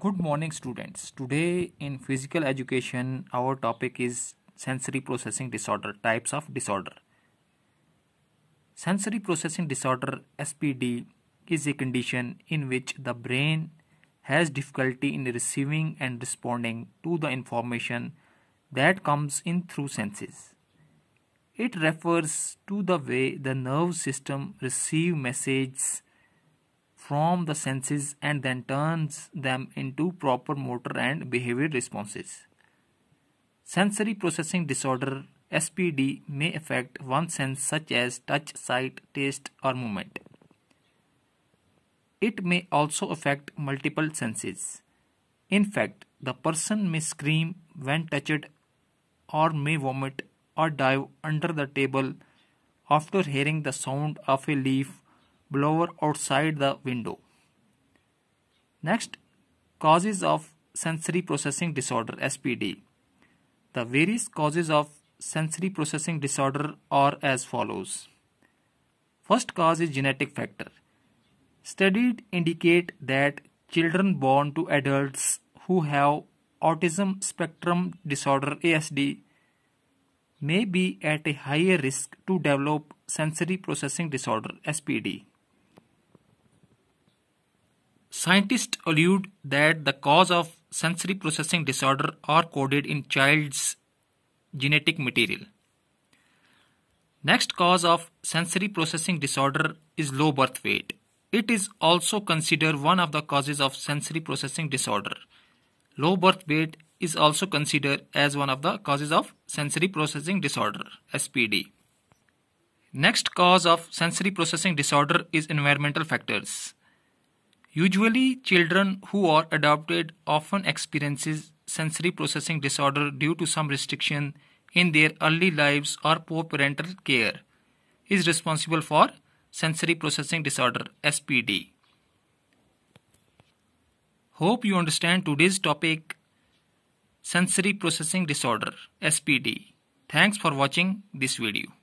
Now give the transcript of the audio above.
Good morning, students. Today in physical education, our topic is sensory processing disorder, types of disorder. Sensory processing disorder SPD is a condition in which the brain has difficulty in receiving and responding to the information that comes in through senses. It refers to the way the nerve system receive messages from the senses and then turns them into proper motor and behavior responses. Sensory processing disorder SPD may affect one sense such as touch, sight, taste or movement. It may also affect multiple senses. In fact, the person may scream when touched or may vomit or dive under the table after hearing the sound of a leaf blower outside the window. Next, causes of sensory processing disorder SPD. The various causes of sensory processing disorder are as follows. First cause is genetic factor. Studies indicate that children born to adults who have autism spectrum disorder ASD may be at a higher risk to develop sensory processing disorder SPD. Scientists allude that the cause of sensory processing disorder are coded in child's genetic material. Next cause of sensory processing disorder is low birth weight. It is also considered one of the causes of sensory processing disorder. Low birth weight is also considered as one of the causes of sensory processing disorder SPD. Next cause of sensory processing disorder is environmental factors. Usually, children who are adopted often experiences sensory processing disorder due to some restriction in their early lives or poor parental care is responsible for sensory processing disorder SPD. Hope you understand today's topic sensory processing disorder SPD. Thanks for watching this video.